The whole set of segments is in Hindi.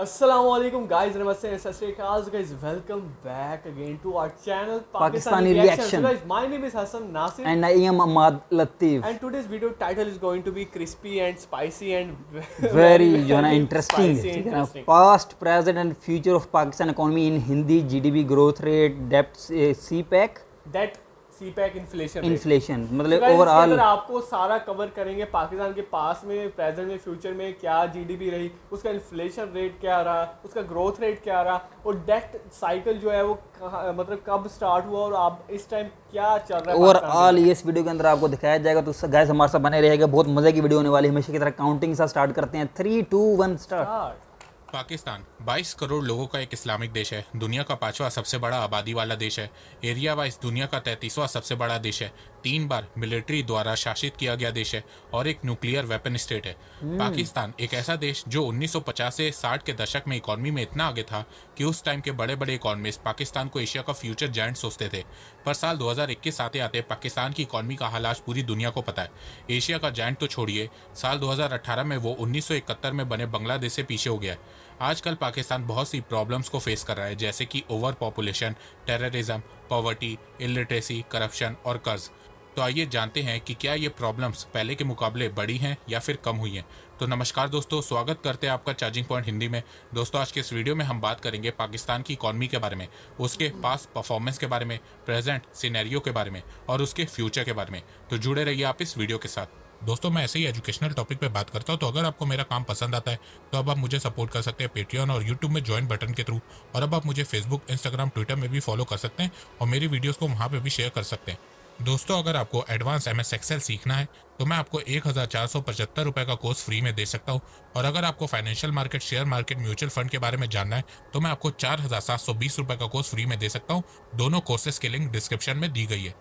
Assalamualaikum guys, Namaste and Sasrikals guys, welcome back again to our channel Pakistani, Reaction. guys, my name is Hassan Nasir and I am Ahmad Latif. And today's video title is going to be crispy and spicy and very you know, interesting. interesting. Past, present and future of Pakistan economy in Hindi, GDP growth rate, debt, eh, CPEC. That CPEC inflation inflation मतलब ओवरऑल अगर आपको सारा कवर करेंगे पाकिस्तान के पास में प्रेजेंट में फ्यूचर में क्या जीडीपी रही उसका इन्फ्लेशन रेट क्या रहा उसका ग्रोथ रेट क्या रहा और डेट साइकिल जो है वो मतलब कब स्टार्ट हुआ और आप इस टाइम क्या चल रहा है ओवरऑल ये इस वीडियो के अंदर आपको दिखाया जाएगा तो गैस हमारे साथ बने रहेगा बहुत मज़े की वीडियो होने वाली हमेशा की तरह काउंटिंग सा स्टार्ट करते हैं three two one start Pakistan 22 crore लोगों का एक इस्लामिक देश है दुनिया का पांचवा सबसे बड़ा आबादी वाला देश है एरिया वाइज दुनिया का तैतीसवा सबसे बड़ा देश है तीन बार मिलिट्री द्वारा शासित किया गया देश है और एक न्यूक्लियर वेपन स्टेट है hmm. पाकिस्तान एक ऐसा देश जो 1950 से 60 के दशक में इकोनॉमी में इतना आगे था कि उस टाइम के बड़े बड़े इकोनॉमिस्ट पाकिस्तान को एशिया का फ्यूचर जैंट सोचते थे पर साल 2021 आते आते पाकिस्तान की इकोनॉमी का हालात पूरी दुनिया को पता है एशिया का जैंट तो छोड़िए साल 2018 में वो 1971 में बने बांग्लादेश से पीछे हो गया है आजकल पाकिस्तान बहुत सी प्रॉब्लम्स को फेस कर रहा है जैसे कि over population terrorism poverty illiteracy corruption और कर्ज़ तो आइए जानते हैं कि क्या ये प्रॉब्लम्स पहले के मुकाबले बड़ी हैं या फिर कम हुई हैं तो नमस्कार दोस्तों स्वागत करते हैं आपका चार्जिंग पॉइंट हिंदी में दोस्तों आज के इस वीडियो में हम बात करेंगे पाकिस्तान की इकॉनमी के बारे में उसके पास परफॉर्मेंस के बारे में प्रेजेंट सिनेरियो के बारे में और उसके फ्यूचर के बारे में तो जुड़े रहिए आप इस वीडियो के साथ दोस्तों मैं ऐसे ही एजुकेशनल टॉपिक पे बात करता हूँ तो अगर आपको मेरा काम पसंद आता है तो अब आप मुझे सपोर्ट कर सकते हैं पेटीएम और यूट्यूब में ज्वाइन बटन के थ्रू और अब आप मुझे फेसबुक इंस्टाग्राम ट्विटर में भी फॉलो कर सकते हैं और मेरी वीडियोस को वहाँ पे भी शेयर कर सकते हैं दोस्तों अगर आपको एडवांस एम एस एक्सेल सीखना है तो मैं आपको एक रुपए का कोर्स फ्री में दे सकता हूँ और अगर आपको financial market share market mutual fund के बारे में जानना है तो मैं आपको चार हजार सात सौ बीस रुपए का कोर्स फ्री में दे सकता हूँ दोनों कोर्सेज की लिंक डिस्क्रिप्शन में दी गई है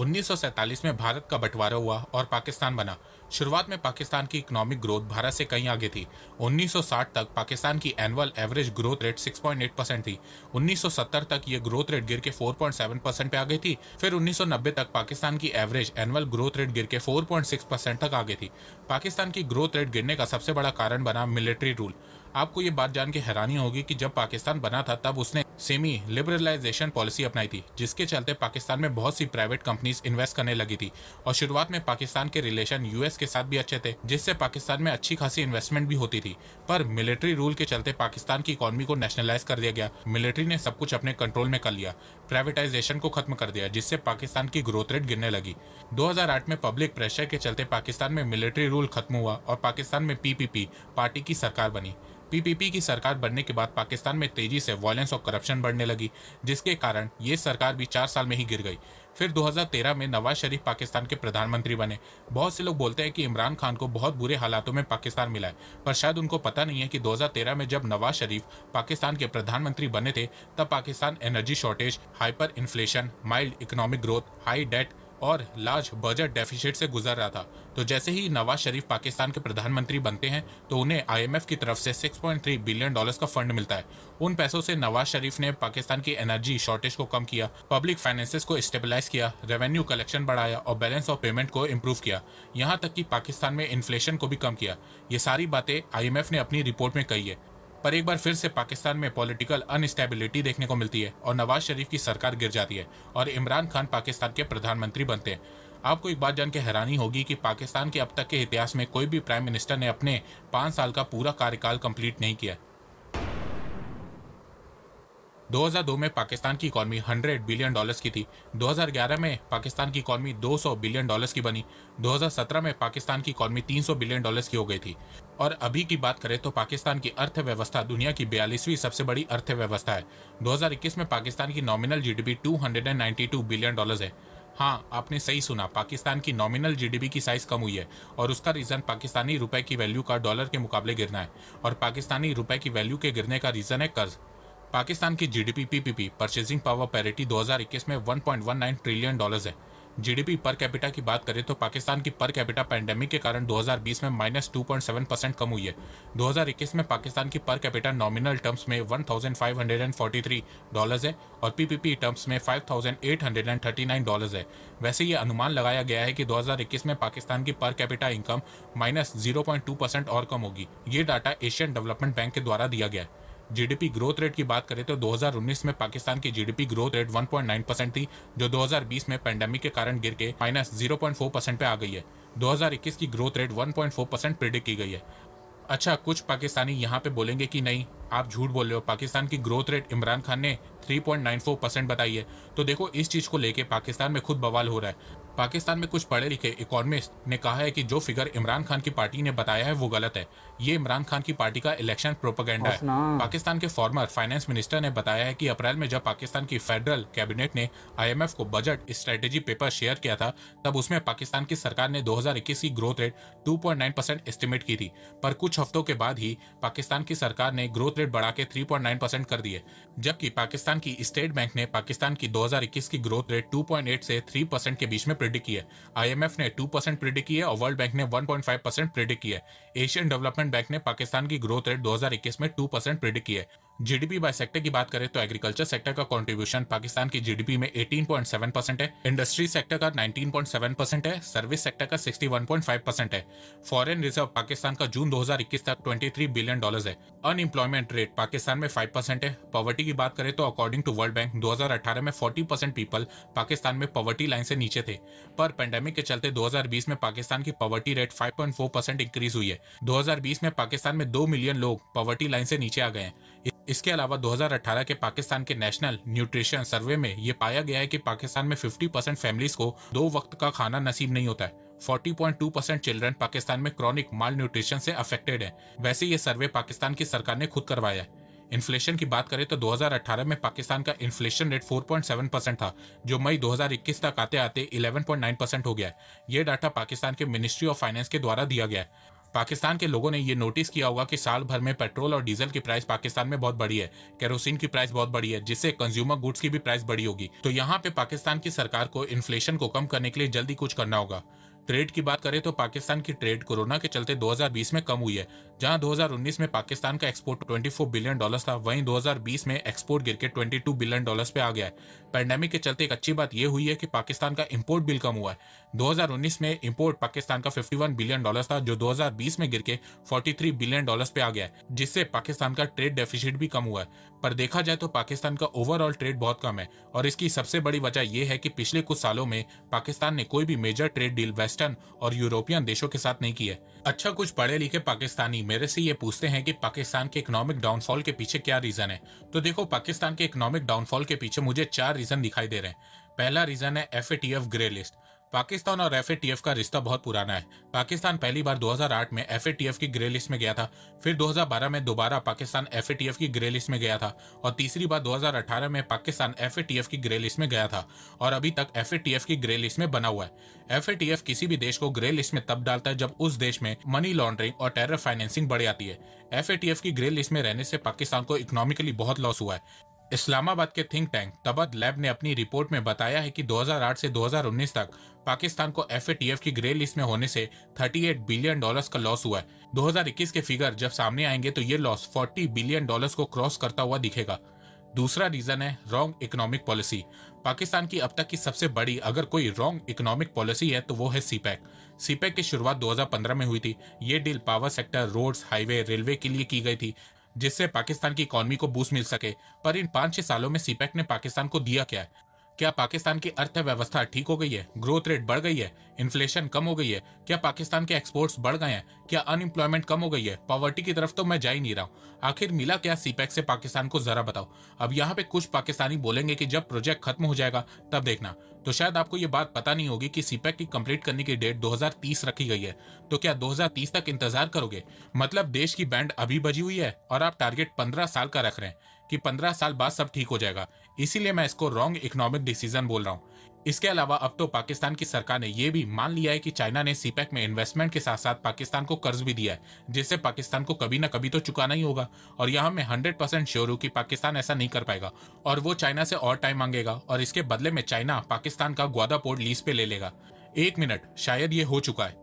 1947 में भारत का बंटवारा हुआ और पाकिस्तान बना शुरुआत में पाकिस्तान की इकोनॉमिक ग्रोथ भारत से कहीं आगे थी 1960 तक पाकिस्तान की annual average growth rate 6.8 percent थी 1970 तक ये ग्रोथ रेट गिर के 4.7 परसेंट पे आ गई थी फिर 1990 तक पाकिस्तान की एवरेज एनुअल ग्रोथ रेट गिर के 4.6 परसेंट तक आ गई थी पाकिस्तान की ग्रोथ रेट गिरने का सबसे बड़ा कारण बना मिलिट्री रूल आपको ये बात जान के हैरानी होगी कि जब पाकिस्तान बना था तब उसने सेमी लिबरलाइजेशन पॉलिसी अपनाई थी जिसके चलते पाकिस्तान में बहुत सी प्राइवेट कंपनीज इन्वेस्ट करने लगी थी और शुरुआत में पाकिस्तान के रिलेशन यूएस के साथ भी अच्छे थे जिससे पाकिस्तान में अच्छी खासी इन्वेस्टमेंट भी होती थी पर मिलिट्री रूल के चलते पाकिस्तान की इकोनॉमी को नेशनलाइज कर दिया गया मिलिट्री ने सब कुछ अपने कंट्रोल में कर लिया प्राइवेटाइजेशन को खत्म कर दिया जिससे पाकिस्तान की ग्रोथ रेट गिरने लगी 2008 में पब्लिक प्रेशर के चलते पाकिस्तान में मिलिट्री रूल खत्म हुआ और पाकिस्तान में पीपीपी पार्टी की सरकार बनी पीपीपी की सरकार बनने के बाद पाकिस्तान में तेजी से वायलेंस और करप्शन बढ़ने लगी जिसके कारण ये सरकार भी चार साल में ही गिर गई फिर 2013 में नवाज शरीफ पाकिस्तान के प्रधानमंत्री बने बहुत से लोग बोलते हैं कि इमरान खान को बहुत बुरे हालातों में पाकिस्तान मिला है पर शायद उनको पता नहीं है कि 2013 में जब नवाज शरीफ पाकिस्तान के प्रधानमंत्री बने थे तब Pakistan energy shortage hyper inflation mild economic growth high debt और लार्ज बजट डेफिसिट से गुजर रहा था तो जैसे ही नवाज शरीफ पाकिस्तान के प्रधानमंत्री बनते हैं तो उन्हें आईएमएफ की तरफ से 6.3 बिलियन डॉलर्स का फंड मिलता है उन पैसों से नवाज शरीफ ने पाकिस्तान की एनर्जी शॉर्टेज को कम किया पब्लिक फाइनेंसिस को स्टेबलाइज किया रेवेन्यू कलेक्शन बढ़ाया और बैलेंस ऑफ पेमेंट को इम्प्रूव किया यहाँ तक कि पाकिस्तान में इन्फ्लेशन को भी कम किया ये सारी बातें आई ने अपनी रिपोर्ट में कही है पर एक बार फिर से पाकिस्तान में पॉलिटिकल अनस्टेबिलिटी देखने को मिलती है और नवाज शरीफ की सरकार गिर जाती है और इमरान खान पाकिस्तान के प्रधानमंत्री बनते हैं आपको एक बात जान के हैरानी होगी कि पाकिस्तान के अब तक के इतिहास में कोई भी प्राइम मिनिस्टर ने अपने पाँच साल का पूरा कार्यकाल कंप्लीट नहीं किया 2002 में पाकिस्तान की इकॉनमी 100 बिलियन डॉलर्स की थी 2011 में पाकिस्तान की इकॉनमी 200 बिलियन डॉलर्स की बनी 2017 में पाकिस्तान की इकॉनमी 300 बिलियन डॉलर्स की हो गई थी और अभी की बात करें तो पाकिस्तान की अर्थव्यवस्था दुनिया की बयालीसवीं सबसे बड़ी अर्थव्यवस्था है 2021 में पाकिस्तान की नॉमिनल जीडीपी 292 बिलियन डॉलर्स है हाँ आपने सही सुना पाकिस्तान की नॉमिनल जीडीपी की साइज कम हुई है और उसका रीज़न पाकिस्तानी रुपए की वैल्यू का डॉलर के मुकाबले गिरना है और पाकिस्तानी रुपए की वैल्यू के गिरने का रीज़न है कर्ज पाकिस्तान की P P purchasing power parity 2021 में 1.19 ट्रिलियन डॉलर्स है जीडीपी पर कैपिटा की बात करें तो पाकिस्तान की पर कैपिटा पैंडेमिक के कारण 2020 में माइनस सेवन परसेंट कम हुई है 2021 में पाकिस्तान की पर कैपिटा नॉमिनल टर्म्स में 1,543 डॉलर्स है और पीपीपी टर्म्स में 5,839 डॉलर्स है वैसे ये अनुमान लगाया गया है कि 2021 में पाकिस्तान की per capita income minus zero और कम होगी ये डाटा एशियन डेवलपमेंट बैंक के द्वारा दिया गया है जीडीपी ग्रोथ रेट की बात करें तो 2019 में पाकिस्तान की जीडीपी ग्रोथ रेट 1.9 परसेंट थी जो 2020 में पेंडेमिक के कारण गिर के माइनस जीरो परसेंट पे आ गई है 2021 की ग्रोथ रेट 1.4 परसेंट प्रिडिक्ट की गई है अच्छा कुछ पाकिस्तानी यहाँ पे बोलेंगे कि नहीं आप झूठ बोल रहे हो पाकिस्तान की ग्रोथ रेट इमरान खान ने 3.94 परसेंट बताई है तो देखो इस चीज़ को लेके पाकिस्तान में खुद बवाल हो रहा है पाकिस्तान में कुछ पढ़े लिखे इकोनॉमिस्ट ने कहा है कि जो फिगर इमरान खान की पार्टी ने बताया है वो गलत है ये इमरान खान की पार्टी का इलेक्शन प्रोपोगेंडा है पाकिस्तान के फॉर्मर फाइनेंस मिनिस्टर ने बताया है कि अप्रैल में जब पाकिस्तान की फेडरल कैबिनेट ने आईएमएफ को बजट स्ट्रेटेजी पेपर शेयर किया था तब उसमें पाकिस्तान की सरकार ने 2021 की ग्रोथ रेट 2.9 परसेंट एस्टिमेट की थी पर कुछ हफ्तों के बाद ही पाकिस्तान की सरकार ने ग्रोथ रेट बढ़ा के 3.9 परसेंट कर दी है जबकि पाकिस्तान की स्टेट बैंक ने पाकिस्तान की दो की ग्रोथ रेट टू से थ्री परसेंट के बीच में प्रिडिक किया है आईएमएफ ने टू परसेंट प्रिडिक किया और वर्ल्ड बैंक ने one point five percent predict किया एशियन डेवलपमेंट बैंक ने पाकिस्तान की ग्रोथ रेट दो हजार इक्कीस में टू परसेंट प्रिडिक किया जीडीपी बाय सेक्टर की बात करें तो एग्रीकल्चर सेक्टर का कंट्रीब्यूशन पाकिस्तान की जीडीपी में 18.7 परसेंट है इंडस्ट्री सेक्टर का 19.7 परसेंट है सर्विस सेक्टर का 61.5 परसेंट है फॉरेन रिजर्व पाकिस्तान का जून 2021 तक 23 बिलियन डॉलर्स है अनएम्प्लॉयमेंट रेट पाकिस्तान में 5 परसेंट है पॉवर्टी की बात करें तो अकॉर्डिंग टू वर्ल्ड बैंक दो में फोर्टी परसेंट पीपल पाकिस्तान में पॉवर्टी लाइन से नीचे थे पर पेंडेमिक के चलते दो में पाकिस्तान की poverty rate five percent increase हुई है दो में पाकिस्तान में दो मिलियन लोग पॉवर्टी लाइन से नीचे आ गए हैं इसके अलावा 2018 के पाकिस्तान के नेशनल न्यूट्रिशन सर्वे में ये पाया गया है कि पाकिस्तान में 50 परसेंट फैमिलीज को दो वक्त का खाना नसीब नहीं होता है 40.2 परसेंट चिल्ड्रन पाकिस्तान में क्रॉनिक माल न्यूट्रिशन से अफेक्टेड है वैसे ये सर्वे पाकिस्तान की सरकार ने खुद करवाया है इन्फ्लेशन की बात करें तो 2018 में पाकिस्तान का इन्फ्लेशन रेट 4.7 परसेंट था जो मई 2021 तक आते आते 11.9 परसेंट हो गया ये डाटा पाकिस्तान के मिनिस्ट्री ऑफ फाइनेंस के द्वारा दिया गया पाकिस्तान के लोगों ने ये नोटिस किया होगा कि साल भर में पेट्रोल और डीजल की प्राइस पाकिस्तान में बहुत बड़ी है केरोसिन की प्राइस बहुत बड़ी है जिससे कंज्यूमर गुड्स की भी प्राइस बड़ी होगी तो यहाँ पे पाकिस्तान की सरकार को इन्फ्लेशन को कम करने के लिए जल्दी कुछ करना होगा ट्रेड की बात करें तो पाकिस्तान की ट्रेड कोरोना के चलते 2020 में कम हुई है जहां 2019 में पाकिस्तान का एक्सपोर्ट 24 बिलियन डॉलर्स था वहीं 2020 में एक्सपोर्ट गिर के 22 बिलियन डॉलर्स पे आ गया है पैंडेमिक के चलते एक अच्छी बात यह हुई है कि पाकिस्तान का इम्पोर्ट बिल कम हुआ है 2019 में इम्पोर्ट पाकिस्तान का 51 बिलियन डॉलर था जो 2020 में गिर के 43 बिलियन डॉलर पे आ गया है जिससे पाकिस्तान का ट्रेड डेफिसिट भी कम हुआ है पर देखा जाए तो पाकिस्तान का ओवरऑल ट्रेड बहुत कम है और इसकी सबसे बड़ी वजह यह है कि पिछले कुछ सालों में पाकिस्तान ने कोई भी मेजर ट्रेड डील वैसे वेस्टर्न और यूरोपियन देशों के साथ नहीं की है अच्छा कुछ पढ़े लिखे पाकिस्तानी मेरे से ये पूछते हैं कि पाकिस्तान के इकोनॉमिक डाउनफॉल के पीछे क्या रीजन है तो देखो पाकिस्तान के इकोनॉमिक डाउनफॉल के पीछे मुझे चार रीजन दिखाई दे रहे हैं पहला रीजन है F A T F grey list Pakistan और एफ का रिश्ता बहुत पुराना है पाकिस्तान पहली बार 2008 में एफ की ग्रे लिस्ट में गया था फिर 2012 में दोबारा पाकिस्तान एफ की ग्रे लिस्ट में गया था और तीसरी बार 2018 में पाकिस्तान एफ की ग्रे लिस्ट में गया था और अभी तक एफ की ग्रे लिस्ट में बना हुआ है एफ किसी भी देश को ग्रे लिस्ट में तब डालता है जब उस देश में मनी लॉन्ड्रिंग और टेरर फाइनेंसिंग बढ़ जाती है एफ की ग्रे लिस्ट में रहने से पाकिस्तान को इकोनॉमिकली बहुत लॉस हुआ है इस्लामाबाद के थिंक टैंक तबद लैब ने अपनी रिपोर्ट में बताया है कि 2008 से 2019 तक पाकिस्तान को एफ की ग्रे लिस्ट में होने से 38 बिलियन डॉलर्स का लॉस हुआ है 2021 के फिगर जब सामने आएंगे तो ये लॉस 40 बिलियन डॉलर्स को क्रॉस करता हुआ दिखेगा दूसरा रीजन है रॉन्ग इकोनॉमिक पॉलिसी पाकिस्तान की अब तक की सबसे बड़ी अगर कोई रॉन्ग इकोनॉमिक पॉलिसी है तो वो है सीपैक सीपैक e e की शुरुआत 2015 में हुई थी ये deal power sector roads highway railway के लिए की गई थी जिससे पाकिस्तान की इकोनॉमी को बूस्ट मिल सके पर इन पाँच छह सालों में सीपैक e ने पाकिस्तान को दिया क्या है क्या पाकिस्तान की अर्थव्यवस्था ठीक हो गई है ग्रोथ रेट बढ़ गई है इन्फ्लेशन कम हो गई है क्या पाकिस्तान के एक्सपोर्ट्स बढ़ गए हैं क्या अनएम्प्लॉयमेंट कम हो गई है पॉवर्टी की तरफ तो मैं जा ही नहीं रहा हूँ आखिर मिला क्या सीपैक से पाकिस्तान को जरा बताओ अब यहाँ पे कुछ पाकिस्तानी बोलेंगे कि जब प्रोजेक्ट खत्म हो जाएगा तब देखना तो शायद आपको ये बात पता नहीं होगी कि सीपैक की कंप्लीट करने की डेट 2030 रखी गई है तो क्या 2030 तक इंतजार करोगे मतलब देश की बैंड अभी बजी हुई है और आप टारगेट 15 साल का रख रहे हैं कि 15 साल बाद सब ठीक हो जाएगा इसीलिए मैं इसको रॉन्ग इकोनॉमिक डिसीजन बोल रहा हूँ इसके अलावा अब तो पाकिस्तान की सरकार ने यह भी मान लिया है कि चाइना ने सीपैक e में इन्वेस्टमेंट के साथ साथ पाकिस्तान को कर्ज भी दिया है जिससे पाकिस्तान को कभी ना कभी तो चुकाना ही होगा और यह मैं हंड्रेड परसेंट श्योर हूँ कि पाकिस्तान ऐसा नहीं कर पाएगा और वो चाइना से और टाइम मांगेगा और इसके बदले में चाइना पाकिस्तान का ग्वादा पोर्ट लीज पे ले लेगा एक मिनट शायद ये हो चुका है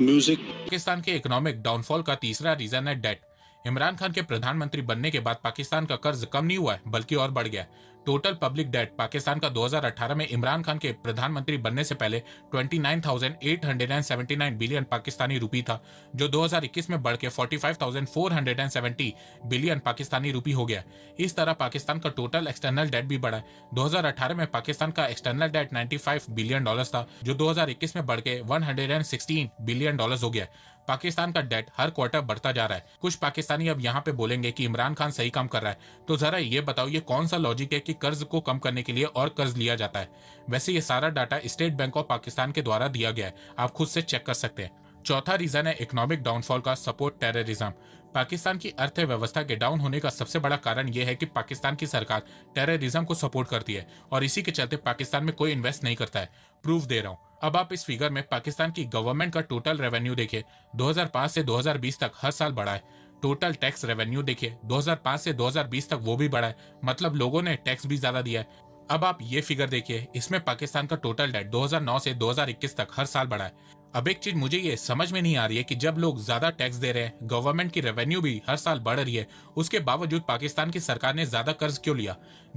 म्यूजिक पाकिस्तान के इकोनॉमिक डाउनफॉल का तीसरा रीजन है डेट इमरान खान के प्रधानमंत्री बनने के बाद पाकिस्तान का कर्ज कम नहीं हुआ है बल्कि और बढ़ गया टोटल पब्लिक डेट पाकिस्तान का 2018 में इमरान खान के प्रधानमंत्री बनने से पहले 29,879 बिलियन पाकिस्तानी रुपी था जो 2021 में बढ़ के 45,470 बिलियन पाकिस्तानी रुपी हो गया इस तरह पाकिस्तान का टोटल एक्सटर्नल डेट भी बढ़ा है 2018 में पाकिस्तान का एक्सटर्नल डेट 95 बिलियन डॉलर था जो 2021 में बढ़ के 116 बिलियन डॉलर हो गया पाकिस्तान का डेट हर क्वार्टर बढ़ता जा रहा है कुछ पाकिस्तानी अब यहाँ पे बोलेंगे कि इमरान खान सही काम कर रहा है तो जरा ये बताओ ये कौन सा लॉजिक है कि कर्ज को कम करने के लिए और कर्ज लिया जाता है वैसे ये सारा data state bank of Pakistan के द्वारा दिया गया है आप खुद से चेक कर सकते हैं चौथा रीजन है इकोनॉमिक डाउनफॉल का सपोर्ट टेररिज्म पाकिस्तान की अर्थव्यवस्था के डाउन होने का सबसे बड़ा कारण यह है कि पाकिस्तान की सरकार टेररिज्म को सपोर्ट करती है और इसी के चलते पाकिस्तान में कोई इन्वेस्ट नहीं करता है प्रूफ दे रहा हूँ अब आप इस फिगर में पाकिस्तान की गवर्नमेंट का टोटल रेवेन्यू देखिए 2005 से 2020 तक हर साल बढ़ा है टोटल टैक्स रेवेन्यू देखिए 2005 से 2020 तक वो भी बढ़ा है मतलब लोगों ने टैक्स भी ज्यादा दिया है अब आप ये फिगर देखिए इसमें पाकिस्तान का टोटल डेट 2009 से 2021 तक हर साल बढ़ा है अब एक चीज मुझे ये समझ में नहीं आ रही है कि जब लोग ज्यादा टैक्स दे रहे हैं गवर्नमेंट की रेवेन्यू भी हर साल बढ़ रही है उसके बावजूद पाकिस्तान की सरकार ने ज्यादा कर्ज क्यों लिया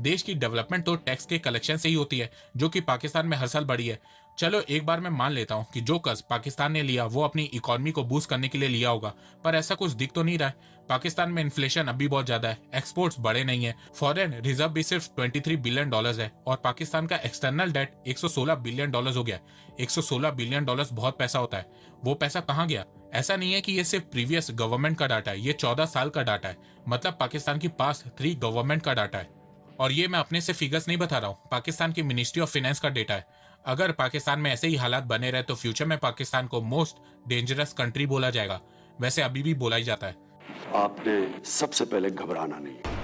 देश की डेवलपमेंट तो टैक्स के कलेक्शन से ही होती है जो कि पाकिस्तान में हर साल बढ़ी है चलो एक बार मैं मान लेता हूँ कि जो कर्ज पाकिस्तान ने लिया वो अपनी इकोनॉमी को बूस्ट करने के लिए लिया होगा पर ऐसा कुछ दिख तो नहीं रहा है पाकिस्तान में इन्फ्लेशन अभी बहुत ज्यादा है एक्सपोर्ट्स बड़े नहीं है फॉरेन रिजर्व भी सिर्फ 23 बिलियन डॉलर्स है और पाकिस्तान का एक्सटर्नल डेट एक बिलियन डॉलर हो गया एक बिलियन डॉलर बहुत पैसा होता है वो पैसा कहाँ गया ऐसा नहीं है कि ये सिर्फ प्रीवियस गवर्नमेंट का डाटा है ये चौदह साल का डाटा है मतलब पाकिस्तान की पास थ्री गवर्नमेंट का डाटा है और ये मैं अपने से फिगर्स नहीं बता रहा हूँ पाकिस्तान की मिनिस्ट्री ऑफ फाइनेंस का डेटा है अगर पाकिस्तान में ऐसे ही हालात बने रहे तो फ्यूचर में पाकिस्तान को मोस्ट डेंजरस कंट्री बोला जाएगा वैसे अभी भी बोला ही जाता है आपने सबसे पहले घबराना नहीं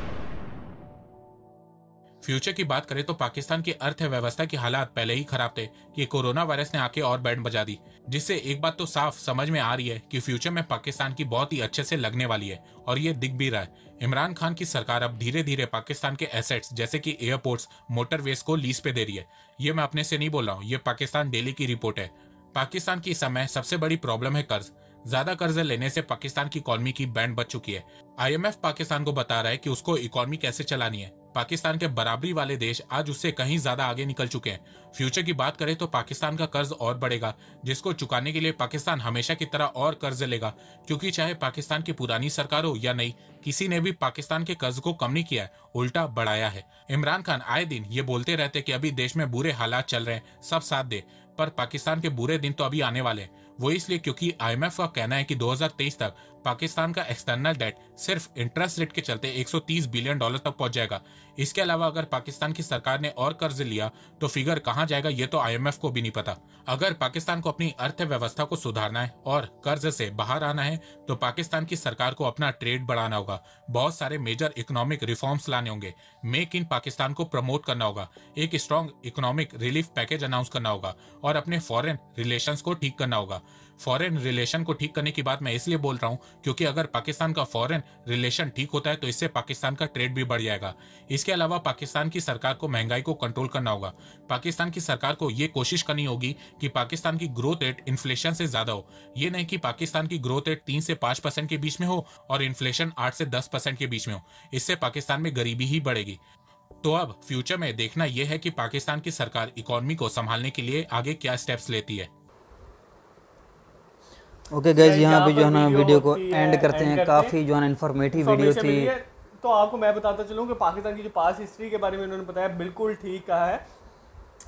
फ्यूचर की बात करें तो पाकिस्तान की अर्थव्यवस्था के हालात पहले ही खराब थे कि कोरोना वायरस ने आके और बैंड बजा दी जिससे एक बात तो साफ समझ में आ रही है कि फ्यूचर में पाकिस्तान की बहुत ही अच्छे से लगने वाली है और ये दिख भी रहा है इमरान खान की सरकार अब धीरे धीरे पाकिस्तान के एसेट्स जैसे की एयरपोर्ट्स मोटरवेज को लीज पे दे रही है ये मैं अपने से नहीं बोल रहा हूँ ये पाकिस्तान डेली की रिपोर्ट है पाकिस्तान की समय सबसे बड़ी प्रॉब्लम है कर्ज ज्यादा कर्ज लेने से पाकिस्तान की इकोनॉमी की बैंड बच चुकी है आईएमएफ पाकिस्तान को बता रहा है कि उसको इकोनॉमी कैसे चलानी है पाकिस्तान के बराबरी वाले देश आज उससे कहीं ज्यादा आगे निकल चुके हैं फ्यूचर की बात करें तो पाकिस्तान का कर्ज और बढ़ेगा जिसको चुकाने के लिए पाकिस्तान हमेशा की तरह और कर्ज लेगा क्योंकि चाहे पाकिस्तान की पुरानी सरकार हो या नहीं किसी ने भी पाकिस्तान के कर्ज को कम नहीं किया है उल्टा बढ़ाया है इमरान खान आए दिन ये बोलते रहते कि अभी देश में बुरे हालात चल रहे हैं सब साथ दे पर पाकिस्तान के बुरे दिन तो अभी आने वाले हैं वो इसलिए क्योंकि आईएमएफ का कहना है कि 2023 तक पाकिस्तान का एक्सटर्नल डेट सिर्फ इंटरेस्ट रेट के चलते 130 बिलियन डॉलर तक पहुंच जाएगा इसके अलावा अगर पाकिस्तान की सरकार ने और कर्ज लिया तो फिगर कहाँ जाएगा ये तो आईएमएफ को भी नहीं पता अगर पाकिस्तान को अपनी अर्थव्यवस्था को सुधारना है और कर्ज से बाहर आना है तो पाकिस्तान की सरकार को अपना ट्रेड बढ़ाना होगा बहुत सारे मेजर इकोनॉमिक रिफॉर्म्स लाने होंगे मेक इन पाकिस्तान को प्रमोट करना होगा एक strong economic relief package announce करना होगा और अपने फॉरेन रिलेशन को ठीक करना होगा फॉरेन रिलेशन को ठीक करने की बात मैं इसलिए बोल रहा हूँ क्योंकि अगर पाकिस्तान का फॉरेन रिलेशन ठीक होता है तो इससे पाकिस्तान का ट्रेड भी बढ़ जाएगा इसके अलावा पाकिस्तान की सरकार को महंगाई को कंट्रोल करना होगा पाकिस्तान की सरकार को ये कोशिश करनी होगी कि पाकिस्तान की ग्रोथ रेट इन्फ्लेशन से ज्यादा हो ये नहीं की पाकिस्तान की ग्रोथ रेट तीन से पांच परसेंट के बीच में हो और इन्फ्लेशन आठ से दस परसेंट के बीच में हो इससे पाकिस्तान में गरीबी ही बढ़ेगी तो अब फ्यूचर में देखना यह है कि पाकिस्तान की सरकार इकोनॉमी को संभालने के लिए आगे क्या स्टेप्स लेती है ओके गैज यहाँ पे जो है ना वीडियो को एंड करते हैं काफ़ी जो है ना इन्फॉर्मेटिव वीडियो थी तो आपको मैं बताता चलूँ कि पाकिस्तान की जो पास हिस्ट्री के बारे में उन्होंने बताया बिल्कुल ठीक कहा है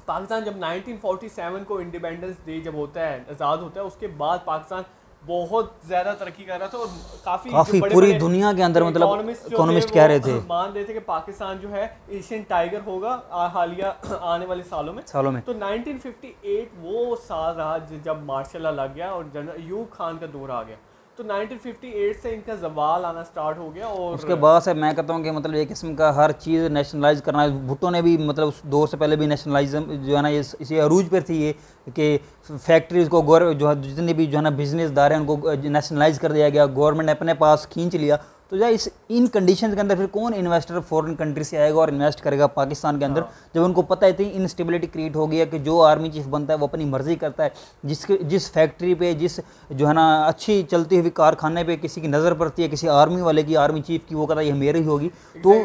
पाकिस्तान जब 1947 को इंडिपेंडेंस डे जब होता है आज़ाद होता है उसके बाद पाकिस्तान बहुत ज्यादा तरक्की कर रहा था और काफी, काफी बड़े पूरी बड़े दुनिया के अंदर मतलब इकोनॉमिस्ट कह रहे थे मान रहे थे कि पाकिस्तान जो है एशियन टाइगर होगा हालिया आने वाले सालों में सालों में तो 1958 वो साल रहा जब मार्शल लग गया और जनरल यूब खान का दौर आ गया तो 1958 से इनका जवाल आना स्टार्ट हो गया और उसके बाद से मैं कहता हूँ कि मतलब एक किस्म का हर चीज़ नेशनलाइज करना भुट्टो ने भी मतलब उस दौर से पहले भी नेशनलाइजम जो है ना ये इसी अरूज पर थी ये कि फैक्ट्रीज़ को गौर जो जितने भी जो है ना बिजनेसदार हैं उनको नेशनलाइज कर दिया गया गवर्नमेंट ने अपने पास खींच लिया तो या इस इन कंडीशन के अंदर फिर कौन इन्वेस्टर फॉरेन कंट्री से आएगा और इन्वेस्ट करेगा पाकिस्तान के अंदर हाँ। जब उनको पता है इतनी इनस्टेबिलिटी क्रिएट हो गई है कि जो आर्मी चीफ बनता है वो अपनी मर्जी करता है जिसके जिस फैक्ट्री पे जिस जो है ना अच्छी चलती हुई कारखाने पे किसी की नज़र पड़ती है किसी आर्मी वाले की आर्मी चीफ की वो कहता है ये मेरी होगी तो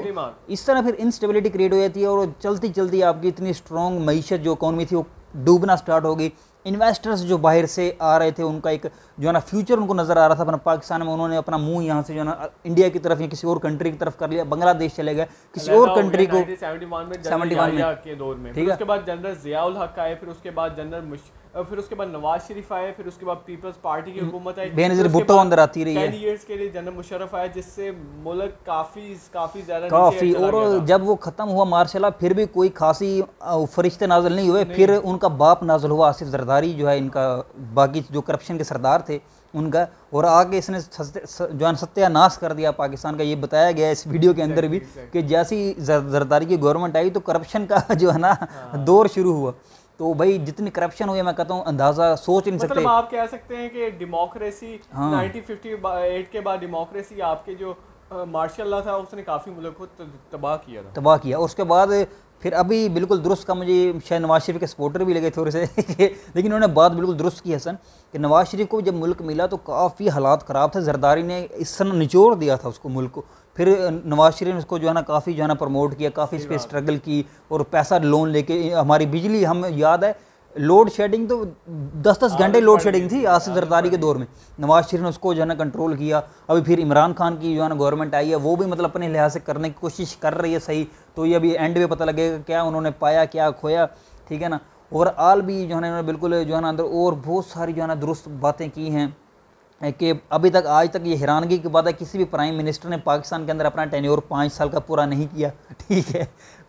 इस तरह फिर इनस्टेबिलिटी क्रिएट हो जाती है और चलती चलती आपकी इतनी स्ट्रॉन्ग मीशत जो इकॉनमी थी वो डूबना स्टार्ट होगी इन्वेस्टर्स जो बाहर से आ रहे थे उनका एक जो है ना फ्यूचर उनको नज़र आ रहा था अपना पाकिस्तान में उन्होंने अपना मुंह यहाँ से जो है ना इंडिया की तरफ या किसी और कंट्री की तरफ कर लिया बांग्लादेश चले गए किसी और कंट्री को सेवेंटी वन में ठीक है उसके बाद जनरल जियाउल हक आए फिर उसके बाद जनरल फिर उसके बाद नवाज शरीफ आए फिर उसके बाद पीपल्स पार्टी की हम्म। हुकूमत आई बेनजीर भुट्टो अंदर आती रही है इयर्स के लिए जनरल मुशर्रफ आया जिससे मुल्क काफ़ी काफ़ी ज़्यादा काफ़ी और जब वो ख़त्म हुआ मार्शाला फिर भी कोई खासी फरिश्ते नाजल नहीं हुए फिर उनका बाप नाजल हुआ आसिफ जरदारी जो है इनका बाकी जो करप्शन के सरदार थे उनका और आगे इसने जो है सत्यानाश कर दिया पाकिस्तान का ये बताया गया इस वीडियो के अंदर भी कि जैसी जरदारी की गवर्नमेंट आई तो करप्शन का जो है ना हाँ। दौर शुरू हुआ तो भाई जितनी करप्शन हुई मैं कहता हूँ अंदाजा सोच नहीं मतलब सकते आप कह सकते हैं कि डेमोक्रेसी हाँ। 1958 के बाद डेमोक्रेसी आपके जो मार्शल था उसने काफ़ी मुल्क को तबाह किया था तबाह किया और उसके बाद फिर अभी बिल्कुल दुरुस्त का मुझे शायद नवाज शरीफ के सपोर्टर भी लगे थोड़े से लेकिन उन्होंने बात बिल्कुल दुरुस्त की हसन कि नवाज शरीफ को जब मुल्क मिला तो काफ़ी हालात ख़राब थे जरदारी ने इस सन निचोड़ दिया था उसको मुल्क को फिर नवाज शरीफ ने उसको जो है ना काफ़ी जो है ना प्रमोट किया काफ़ी इस पर स्ट्रगल की और पैसा लोन लेके हमारी बिजली हम याद है लोड शेडिंग तो दस दस घंटे लोड शेडिंग थी आसिफ जरदारी के दौर में नवाज शरीफ ने उसको जो है ना कंट्रोल किया अभी फिर इमरान खान की जो है ना गवर्नमेंट आई है वो भी मतलब अपने लिहाज से करने की कोशिश कर रही है सही तो ये अभी एंड में पता लगेगा क्या उन्होंने पाया क्या खोया ठीक है ना ओवरऑल भी जो है ना बिल्कुल जो है ना अंदर और बहुत सारी जो है ना दुरुस्त बातें की हैं कि अभी तक आज तक ये हैरानगी की बात है किसी भी प्राइम मिनिस्टर ने पाकिस्तान के अंदर अपना टेन्योर पाँच साल का पूरा नहीं किया ठीक है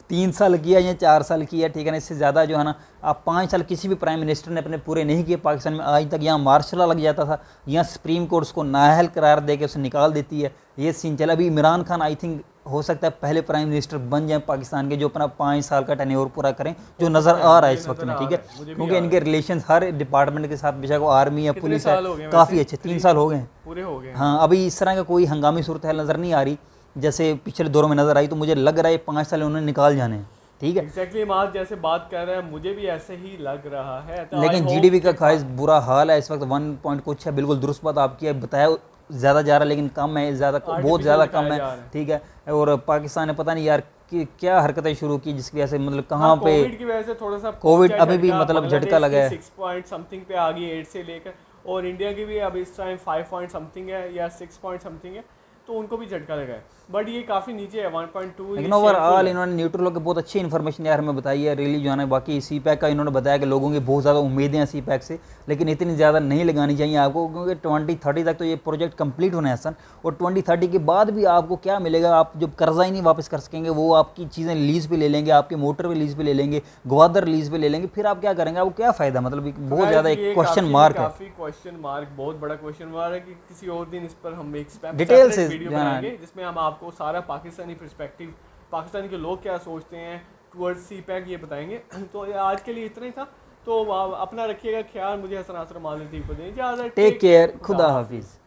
तीन साल किया या चार साल किया ठीक है ना इससे ज़्यादा जो है ना आप पाँच साल किसी भी प्राइम मिनिस्टर ने अपने पूरे नहीं किए पाकिस्तान में आज तक यहाँ मार्शल लग जाता था यहाँ सुप्रीम कोर्ट उसको नाहल करार दे के उसे निकाल देती है ये सीन चला अभी इमरान खान आई थिंक हो सकता है पहले प्राइम मिनिस्टर बन जाएं पाकिस्तान के जो अपना पाँच साल का टेन्योर पूरा करें जो नज़र आ रहा है इस वक्त में ठीक है क्योंकि इनके रिलेशन हर डिपार्टमेंट के साथ बेशक आर्मी या पुलिस है काफ़ी मतलब अच्छे तीन साल हो गए हैं हाँ अभी इस तरह का कोई हंगामी सूरत नज़र नहीं आ रही जैसे पिछले दौरों में नज़र आई तो मुझे लग रहा है पाँच साल उन्होंने निकाल जाने हैं ठीक है एग्जैक्टली exactly, जैसे बात कर रहे हैं मुझे भी ऐसे ही लग रहा है तो लेकिन जीडीपी का खास बुरा हाल है इस वक्त वन पॉइंट कुछ है बिल्कुल दुरुस्त बात आपकी है बताया ज़्यादा जा रहा है लेकिन कम है ज़्यादा बहुत ज़्यादा कम है ठीक है और पाकिस्तान ने पता नहीं यार कि क्या हरकतें शुरू की जिसकी वजह से मतलब कहाँ हाँ, पे कोविड की वजह से थोड़ा सा कोविड अभी भी मतलब झटका लगा है सिक्स पॉइंट समथिंग पे आ गई एट से लेकर और इंडिया की भी अब इस टाइम फाइव पॉइंट समथिंग है या सिक्स पॉइंट समथिंग है तो उनको भी झटका लगा है बट ये काफ़ी नीचे है 1.2 लेकिन ओवरऑल इन्होंने न्यूट्रल के बहुत अच्छी इन्फॉर्मेशन यार हमें बताई है रियली जो है बाकी सी पैक का इन्होंने बताया कि लोगों की बहुत ज़्यादा उम्मीदें हैं सी पैक से लेकिन इतनी ज़्यादा नहीं लगानी चाहिए आपको क्योंकि ट्वेंटी थर्टी तक तो ये प्रोजेक्ट कंप्लीट होने सन और ट्वेंटी थर्टी के बाद भी आपको क्या मिलेगा आप जब कर्जा ही नहीं वापस कर सकेंगे वो आपकी चीज़ें लीज़ पर ले लेंगे आपके मोटर पर लीज़ पर ले लेंगे ग्वादर लीज़ पर ले लेंगे फिर आप क्या करेंगे आपको क्या फ़ायदा मतलब बहुत ज़्यादा एक क्वेश्चन मार्क है काफ़ी क्वेश्चन मार्क बहुत बड़ा क्वेश्चन मार्क है कि किसी और दिन इस पर हम एक डिटेल से जिसमें हम आपको आपको सारा पाकिस्तानी परस्पेक्टिव पाकिस्तान के लोग क्या सोचते हैं टूअर्ड्स सी पैक ये बताएंगे तो आज के लिए इतना ही था तो अपना रखिएगा ख्याल मुझे हसन आसर मालती को दें इजाज़त टेक केयर खुदा हाफिज़